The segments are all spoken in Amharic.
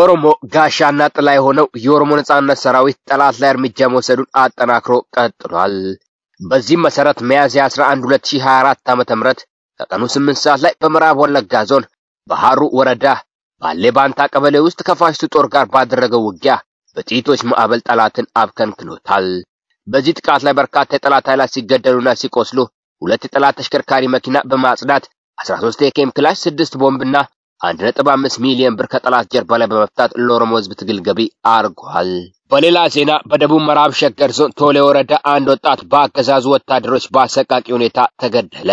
የኦሮሞ ጋሻና ጥላ የሆነው የኦሮሞ ነጻነት ሰራዊት ጠላት ላይ እርምጃ መውሰዱን አጠናክሮ ቀጥሏል። በዚህም መሰረት ሚያዝያ 11 2024 ዓ.ም ከቀኑ 8 ሰዓት ላይ በምዕራብ ወለጋ ዞን በሐሩ ወረዳ ባሌ ባንታ ቀበሌ ውስጥ ከፋሽቱ ጦር ጋር ባደረገው ውጊያ በጥይቶች ማዕበል ጠላትን አብከንክኖታል። በዚህ ጥቃት ላይ በርካታ የጠላት ኃይላት ሲገደሉና ሲቆስሉ ሁለት የጠላት ተሽከርካሪ መኪና በማጽዳት 13 የኬም ክላሽ፣ 6 ቦምብና 1.5 ሚሊዮን ብር ከጠላት ጀርባ ላይ በመፍታት ለኦሮሞ ህዝብ ትግል ገቢ አድርጓል። በሌላ ዜና በደቡብ ምዕራብ ሸገር ዞን ቶሌ ወረዳ አንድ ወጣት በአገዛዙ ወታደሮች በአሰቃቂ ሁኔታ ተገደለ።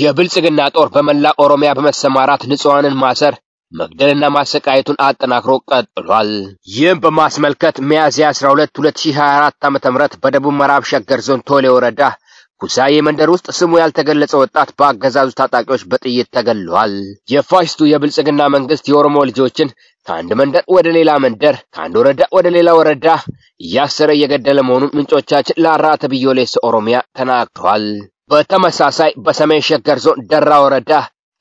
የብልጽግና ጦር በመላ ኦሮሚያ በመሰማራት ንጹሐንን ማሰር መግደልና ማሰቃየቱን አጠናክሮ ቀጥሏል። ይህም በማስመልከት ሚያዝያ 12 2024 ም በደቡብ ምዕራብ ሸገር ዞን ቶሌ ወረዳ ኩሳዬ መንደር ውስጥ ስሙ ያልተገለጸ ወጣት በአገዛዙ ታጣቂዎች በጥይት ተገሏል። የፋሽስቱ የብልጽግና መንግስት የኦሮሞ ልጆችን ከአንድ መንደር ወደ ሌላ መንደር፣ ከአንድ ወረዳ ወደ ሌላ ወረዳ እያሰረ እየገደለ መሆኑን ምንጮቻችን ለአራተ ብዮሌስ ኦሮሚያ ተናግረዋል። በተመሳሳይ በሰሜን ሸገር ዞን ደራ ወረዳ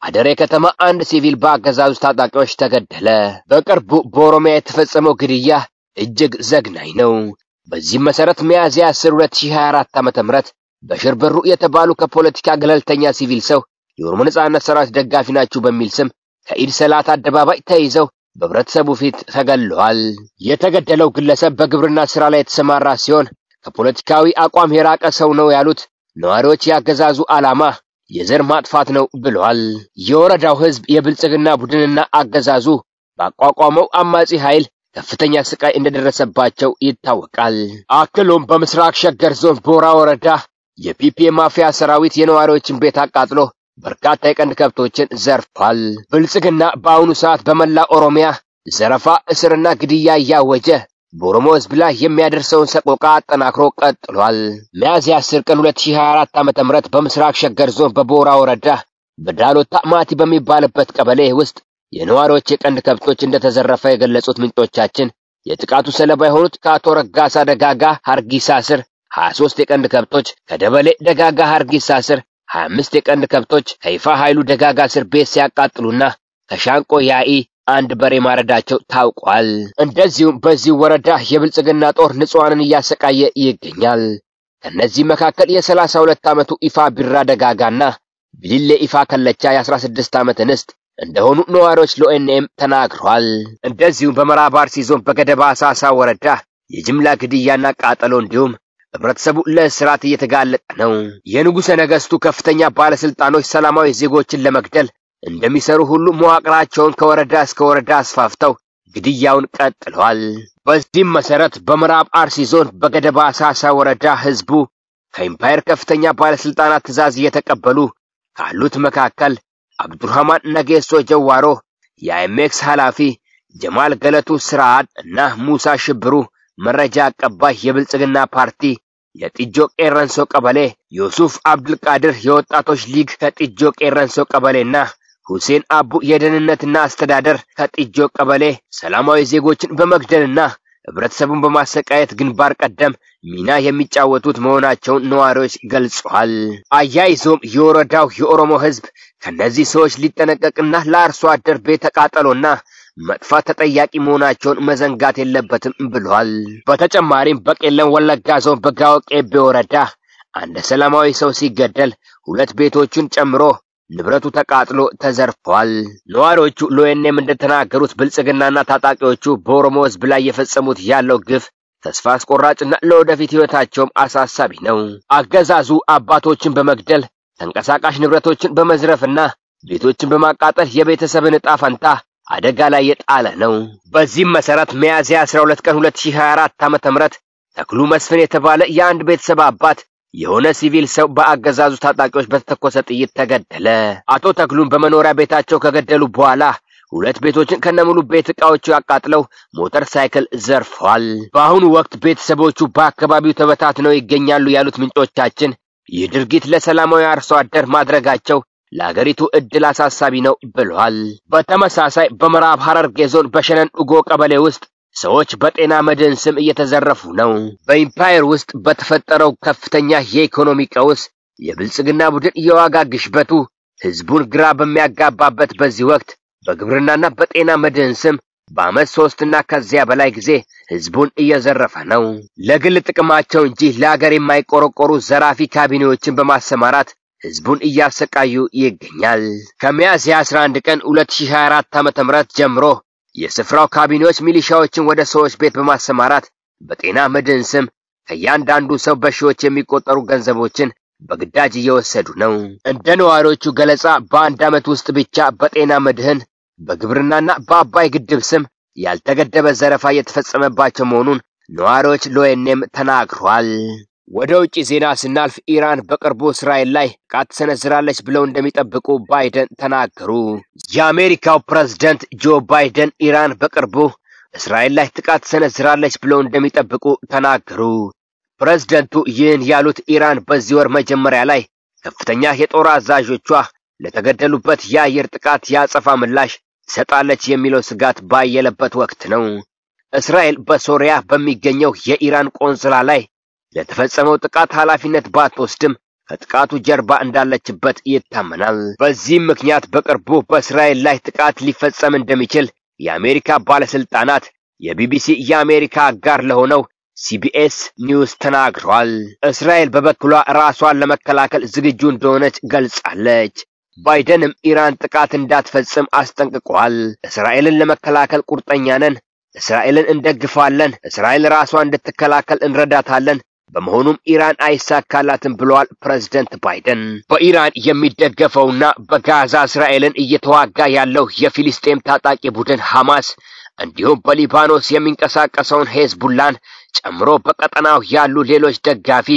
አደሬ ከተማ አንድ ሲቪል በአገዛዙ ታጣቂዎች ተገደለ። በቅርቡ በኦሮሚያ የተፈጸመው ግድያ እጅግ ዘግናኝ ነው። በዚህም መሰረት ሚያዝያ 10 2024 ዓ.ም በሽር በሩ የተባሉ ከፖለቲካ ገለልተኛ ሲቪል ሰው የኦሮሞ ነጻነት ሰራዊት ደጋፊ ናችሁ በሚል ስም ከኢድ ሰላት አደባባይ ተይዘው በህብረተሰቡ ፊት ተገለዋል። የተገደለው ግለሰብ በግብርና ስራ ላይ የተሰማራ ሲሆን ከፖለቲካዊ አቋም የራቀ ሰው ነው ያሉት ነዋሪዎች ያገዛዙ ዓላማ የዘር ማጥፋት ነው ብለዋል። የወረዳው ህዝብ የብልጽግና ቡድንና አገዛዙ ባቋቋመው አማጺ ኃይል ከፍተኛ ስቃይ እንደደረሰባቸው ይታወቃል። አክሎም በምስራቅ ሸገር ዞን ቦራ ወረዳ የፒፒ ማፊያ ሰራዊት የነዋሪዎችን ቤት አቃጥሎ በርካታ የቀንድ ከብቶችን ዘርፏል። ብልጽግና በአሁኑ ሰዓት በመላ ኦሮሚያ ዘረፋ፣ እስርና ግድያ እያወጀ በኦሮሞ ሕዝብ ላይ የሚያደርሰውን ሰቆቃ አጠናክሮ ቀጥሏል። ሚያዝያ 10 ቀን 2024 ዓ.ም በምስራቅ ሸገር ዞን በቦራ ወረዳ በዳሎታ ማቲ በሚባልበት ቀበሌ ውስጥ የነዋሪዎች የቀንድ ከብቶች እንደተዘረፈ የገለጹት ምንጮቻችን የጥቃቱ ሰለባ የሆኑት ከአቶ ረጋሳ ደጋጋ ሀርጊሳ ስር 23 የቀንድ ከብቶች ከደበሌ ደጋጋ ሀርጊሳ ስር 25 የቀንድ ከብቶች ከይፋ ኃይሉ ደጋጋ ስር ቤት ሲያቃጥሉና ከሻንቆ ያኢ አንድ በሬ ማረዳቸው ታውቋል። እንደዚሁም በዚህ ወረዳ የብልጽግና ጦር ንጹሐንን እያሰቃየ ይገኛል። ከነዚህ መካከል የ32 ዓመቱ ኢፋ ቢራ ደጋጋና ቢሊሌ ኢፋ ከለቻ የ16 ዓመት እንስት እንደሆኑ ነዋሪዎች ለኦኤንኤም ተናግሯል። እንደዚሁም በምዕራብ አርሲ ዞን በገደባ አሳሳ ወረዳ የጅምላ ግድያና ቃጠሎ እንዲሁም ህብረተሰቡ ለእስራት እየተጋለጠ ነው። የንጉሠ ነገሥቱ ከፍተኛ ባለሥልጣኖች ሰላማዊ ዜጎችን ለመግደል እንደሚሰሩ ሁሉ መዋቅራቸውን ከወረዳ እስከ ወረዳ አስፋፍተው ግድያውን ቀጥለዋል። በዚህም መሠረት በምዕራብ አርሲ ዞን በገደባ አሳሳ ወረዳ ሕዝቡ ከኢምፓየር ከፍተኛ ባለሥልጣናት ትእዛዝ እየተቀበሉ ካሉት መካከል አብዱርሃማን ነጌሶ ጀዋሮ፣ የአይሜክስ ኃላፊ ጀማል ገለቱ ስርዓት እና ሙሳ ሽብሩ መረጃ አቀባይ የብልጽግና ፓርቲ የጢጆ ቄረንሶ ቀበሌ ዮሱፍ አብዱልቃድር የወጣቶች ሊግ ከጢጆ ቄረንሶ ቀበሌና ሁሴን አቡ የደህንነትና አስተዳደር ከጢጆ ቀበሌ ሰላማዊ ዜጎችን በመግደልና ህብረተሰቡን በማሰቃየት ግንባር ቀደም ሚና የሚጫወቱት መሆናቸውን ነዋሪዎች ገልጿል። አያይዞም የወረዳው የኦሮሞ ህዝብ ከነዚህ ሰዎች ሊጠነቀቅና ለአርሶ አደር ቤት ተቃጠሎና መጥፋት ተጠያቂ መሆናቸውን መዘንጋት የለበትም ብሏል። በተጨማሪም በቄለም ወለጋ ዞን በጋዎ ቄቤ ወረዳ አንድ ሰላማዊ ሰው ሲገደል ሁለት ቤቶችን ጨምሮ ንብረቱ ተቃጥሎ ተዘርፏል። ነዋሪዎቹ ለኦኤንኤም እንደተናገሩት ብልጽግናና ታጣቂዎቹ በኦሮሞ ሕዝብ ላይ የፈጸሙት ያለው ግፍ ተስፋ አስቆራጭና ለወደፊት ሕይወታቸውም አሳሳቢ ነው። አገዛዙ አባቶችን በመግደል ተንቀሳቃሽ ንብረቶችን በመዝረፍና ቤቶችን በማቃጠል የቤተሰብን እጣ ፈንታ አደጋ ላይ የጣለ ነው። በዚህም መሰረት ሚያዝያ 12 ቀን 2024 ዓመተ ምህረት ተክሉ መስፍን የተባለ የአንድ ቤተሰብ አባት የሆነ ሲቪል ሰው በአገዛዙ ታጣቂዎች በተተኮሰ ጥይት ተገደለ። አቶ ተክሉን በመኖሪያ ቤታቸው ከገደሉ በኋላ ሁለት ቤቶችን ከነሙሉ ቤት ዕቃዎቹ አቃጥለው ሞተር ሳይክል ዘርፏል። በአሁኑ ወቅት ቤተሰቦቹ በአካባቢው ተበታትነው ይገኛሉ ያሉት ምንጮቻችን ይህ ድርጊት ለሰላማዊ አርሶ አደር ማድረጋቸው ለአገሪቱ ዕድል አሳሳቢ ነው ብሏል። በተመሳሳይ በምዕራብ ሐረርጌ ዞን በሸነን ኡጎ ቀበሌ ውስጥ ሰዎች በጤና መድን ስም እየተዘረፉ ነው። በኢምፓየር ውስጥ በተፈጠረው ከፍተኛ የኢኮኖሚ ቀውስ የብልጽግና ቡድን የዋጋ ግሽበቱ ህዝቡን ግራ በሚያጋባበት በዚህ ወቅት በግብርናና በጤና መድን ስም በዓመት ሶስትና ከዚያ በላይ ጊዜ ህዝቡን እየዘረፈ ነው። ለግል ጥቅማቸው እንጂ ለአገር የማይቆረቆሩ ዘራፊ ካቢኔዎችን በማሰማራት ህዝቡን እያሰቃዩ ይገኛል። ከሚያዝያ 11 ቀን 2024 ዓ.ም ጀምሮ የስፍራው ካቢኔዎች ሚሊሻዎችን ወደ ሰዎች ቤት በማሰማራት በጤና መድን ስም ከእያንዳንዱ ሰው በሺዎች የሚቆጠሩ ገንዘቦችን በግዳጅ እየወሰዱ ነው። እንደ ነዋሪዎቹ ገለጻ በአንድ ዓመት ውስጥ ብቻ በጤና መድህን፣ በግብርናና በአባይ ግድብ ስም ያልተገደበ ዘረፋ እየተፈጸመባቸው መሆኑን ነዋሪዎች ለወይኔም ተናግረዋል። ወደ ውጭ ዜና ስናልፍ ኢራን በቅርቡ እስራኤል ላይ ጥቃት ትሰነዝራለች ብለው እንደሚጠብቁ ባይደን ተናገሩ። የአሜሪካው ፕሬዝደንት ጆ ባይደን ኢራን በቅርቡ እስራኤል ላይ ጥቃት ትሰነዝራለች ብለው እንደሚጠብቁ ተናገሩ። ፕሬዝደንቱ ይህን ያሉት ኢራን በዚህ ወር መጀመሪያ ላይ ከፍተኛ የጦር አዛዦቿ ለተገደሉበት የአየር ጥቃት ያጸፋ ምላሽ ትሰጣለች የሚለው ስጋት ባየለበት ወቅት ነው። እስራኤል በሶሪያ በሚገኘው የኢራን ቆንስላ ላይ ለተፈጸመው ጥቃት ኃላፊነት ባትወስድም ከጥቃቱ ጀርባ እንዳለችበት ይታመናል። በዚህም ምክንያት በቅርቡ በእስራኤል ላይ ጥቃት ሊፈጸም እንደሚችል የአሜሪካ ባለስልጣናት የቢቢሲ የአሜሪካ አጋር ለሆነው ሲቢኤስ ኒውስ ተናግሯል። እስራኤል በበኩሏ ራሷን ለመከላከል ዝግጁ እንደሆነች ገልጻለች። ባይደንም ኢራን ጥቃት እንዳትፈጽም አስጠንቅቋል እስራኤልን ለመከላከል ቁርጠኛ ነን፣ እስራኤልን እንደግፋለን፣ እስራኤል ራሷን እንድትከላከል እንረዳታለን በመሆኑም ኢራን አይሳካላትም ብለዋል ፕሬዝደንት ባይደን። በኢራን የሚደገፈውና በጋዛ እስራኤልን እየተዋጋ ያለው የፊሊስጤም ታጣቂ ቡድን ሐማስ እንዲሁም በሊባኖስ የሚንቀሳቀሰውን ሄዝቡላን ጨምሮ በቀጠናው ያሉ ሌሎች ደጋፊ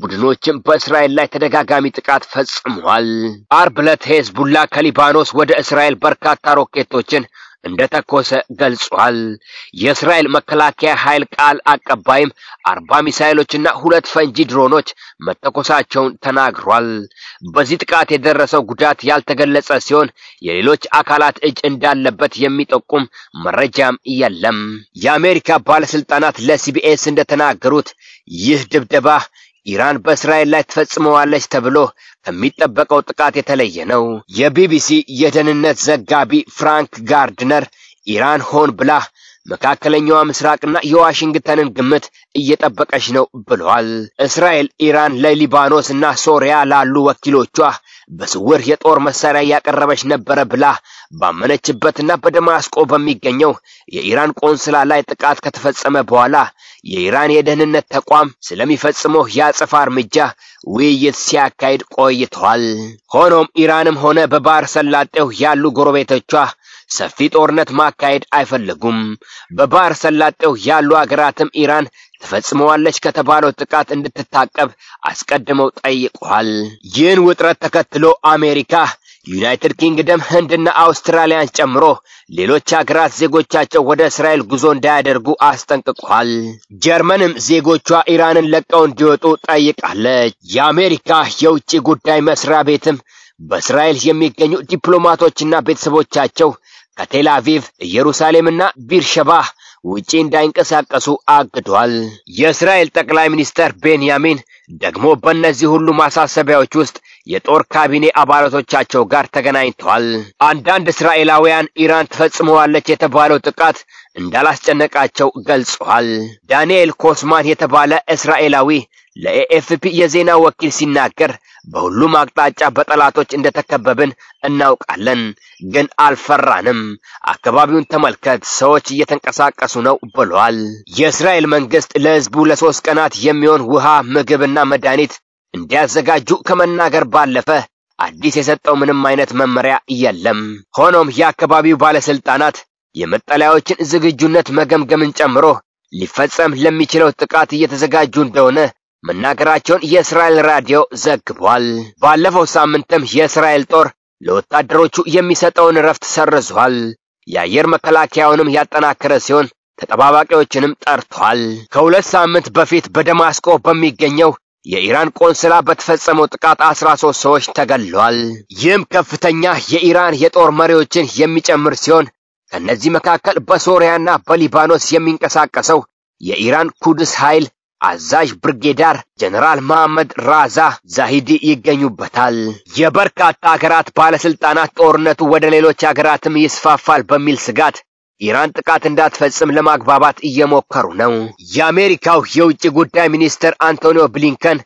ቡድኖችም በእስራኤል ላይ ተደጋጋሚ ጥቃት ፈጽመዋል። አርብ ዕለት ሄዝቡላ ከሊባኖስ ወደ እስራኤል በርካታ ሮኬቶችን እንደተኮሰ ገልጿል። የእስራኤል መከላከያ ኃይል ቃል አቀባይም አርባ ሚሳይሎችና ሁለት ፈንጂ ድሮኖች መተኮሳቸውን ተናግሯል። በዚህ ጥቃት የደረሰው ጉዳት ያልተገለጸ ሲሆን የሌሎች አካላት እጅ እንዳለበት የሚጠቁም መረጃም የለም። የአሜሪካ ባለስልጣናት ለሲቢኤስ እንደተናገሩት ይህ ድብደባ ኢራን በእስራኤል ላይ ትፈጽመዋለች ተብሎ ከሚጠበቀው ጥቃት የተለየ ነው። የቢቢሲ የደህንነት ዘጋቢ ፍራንክ ጋርድነር ኢራን ሆን ብላ መካከለኛዋ ምስራቅና የዋሽንግተንን ግምት እየጠበቀች ነው ብለዋል። እስራኤል ኢራን ለሊባኖስ እና ሶሪያ ላሉ ወኪሎቿ በስውር የጦር መሳሪያ እያቀረበች ነበረ ብላ ባመነችበትና በደማስቆ በሚገኘው የኢራን ቆንስላ ላይ ጥቃት ከተፈጸመ በኋላ የኢራን የደህንነት ተቋም ስለሚፈጽመው የአጸፋ እርምጃ ውይይት ሲያካሂድ ቆይተዋል። ሆኖም ኢራንም ሆነ በባህር ሰላጤው ያሉ ጎረቤቶቿ ሰፊ ጦርነት ማካሄድ አይፈልጉም። በባህር ሰላጤው ያሉ አገራትም ኢራን ትፈጽመዋለች ከተባለው ጥቃት እንድትታቀብ አስቀድመው ጠይቀዋል። ይህን ውጥረት ተከትሎ አሜሪካ ዩናይትድ ኪንግደም፣ ህንድና አውስትራሊያን ጨምሮ ሌሎች ሀገራት ዜጎቻቸው ወደ እስራኤል ጉዞ እንዳያደርጉ አስጠንቅቋል። ጀርመንም ዜጎቿ ኢራንን ለቀው እንዲወጡ ጠይቃለች። የአሜሪካ የውጭ ጉዳይ መስሪያ ቤትም በእስራኤል የሚገኙ ዲፕሎማቶችና ቤተሰቦቻቸው ከቴል አቪቭ ኢየሩሳሌምና ቢርሸባህ ውጪ እንዳይንቀሳቀሱ አግዷል። የእስራኤል ጠቅላይ ሚኒስተር ቤንያሚን ደግሞ በእነዚህ ሁሉ ማሳሰቢያዎች ውስጥ የጦር ካቢኔ አባላቶቻቸው ጋር ተገናኝተዋል። አንዳንድ እስራኤላውያን ኢራን ትፈጽመዋለች የተባለው ጥቃት እንዳላስጨነቃቸው ገልጸዋል። ዳንኤል ኮስማን የተባለ እስራኤላዊ ለኤኤፍፒ የዜና ወኪል ሲናገር በሁሉም አቅጣጫ በጠላቶች እንደተከበብን እናውቃለን፣ ግን አልፈራንም። አካባቢውን ተመልከት፣ ሰዎች እየተንቀሳቀሱ ነው ብሏል። የእስራኤል መንግስት ለህዝቡ ለሶስት ቀናት የሚሆን ውሃ፣ ምግብና መድኃኒት እንዲያዘጋጁ ከመናገር ባለፈ አዲስ የሰጠው ምንም አይነት መመሪያ የለም። ሆኖም የአካባቢው ባለስልጣናት የመጠለያዎችን ዝግጁነት መገምገምን ጨምሮ ሊፈጸም ለሚችለው ጥቃት እየተዘጋጁ እንደሆነ መናገራቸውን የእስራኤል ራዲዮ ዘግቧል። ባለፈው ሳምንትም የእስራኤል ጦር ለወታደሮቹ የሚሰጠውን እረፍት ሰርዟል። የአየር መከላከያውንም ያጠናከረ ሲሆን ተጠባባቂዎችንም ጠርቷል። ከሁለት ሳምንት በፊት በደማስቆ በሚገኘው የኢራን ቆንስላ በተፈጸመው ጥቃት 13 ሰዎች ተገድለዋል። ይህም ከፍተኛ የኢራን የጦር መሪዎችን የሚጨምር ሲሆን ከእነዚህ መካከል በሶሪያና በሊባኖስ የሚንቀሳቀሰው የኢራን ኩድስ ኃይል አዛዥ ብርጌዳር ጀነራል መሐመድ ራዛ ዛሂዲ ይገኙበታል። የበርካታ ሀገራት ባለስልጣናት ጦርነቱ ወደ ሌሎች ሀገራትም ይስፋፋል በሚል ስጋት ኢራን ጥቃት እንዳትፈጽም ለማግባባት እየሞከሩ ነው። የአሜሪካው የውጭ ጉዳይ ሚኒስትር አንቶኒዮ ብሊንከን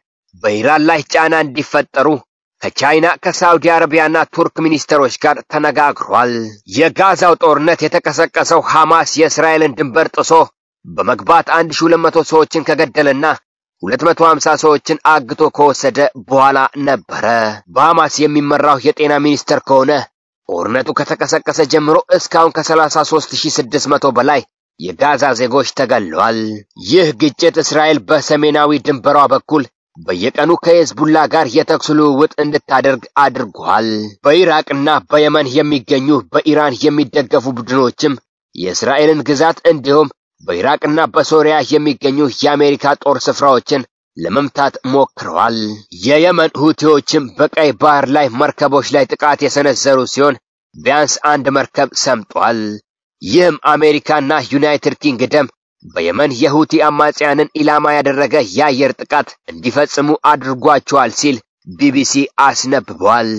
በኢራን ላይ ጫና እንዲፈጠሩ ከቻይና ከሳዑዲ አረቢያና ቱርክ ሚኒስትሮች ጋር ተነጋግሯል። የጋዛው ጦርነት የተቀሰቀሰው ሐማስ የእስራኤልን ድንበር ጥሶ በመግባት 1200 ሰዎችን ከገደለና 250 ሰዎችን አግቶ ከወሰደ በኋላ ነበረ። በሐማስ የሚመራው የጤና ሚኒስቴር ከሆነ ጦርነቱ ከተቀሰቀሰ ጀምሮ እስካሁን ከ33600 በላይ የጋዛ ዜጎች ተገለዋል። ይህ ግጭት እስራኤል በሰሜናዊ ድንበሯ በኩል በየቀኑ ከሄዝቡላ ጋር የተኩስ ልውውጥ እንድታደርግ አድርጓል። በኢራቅና በየመን የሚገኙ በኢራን የሚደገፉ ቡድኖችም የእስራኤልን ግዛት እንዲሁም በኢራቅና በሶሪያ የሚገኙ የአሜሪካ ጦር ስፍራዎችን ለመምታት ሞክረዋል። የየመን ሁቲዎችም በቀይ ባህር ላይ መርከቦች ላይ ጥቃት የሰነዘሩ ሲሆን ቢያንስ አንድ መርከብ ሰምጧል። ይህም አሜሪካና ዩናይትድ ኪንግደም በየመን የሁቲ አማጽያንን ኢላማ ያደረገ የአየር ጥቃት እንዲፈጽሙ አድርጓቸዋል ሲል ቢቢሲ አስነብቧል።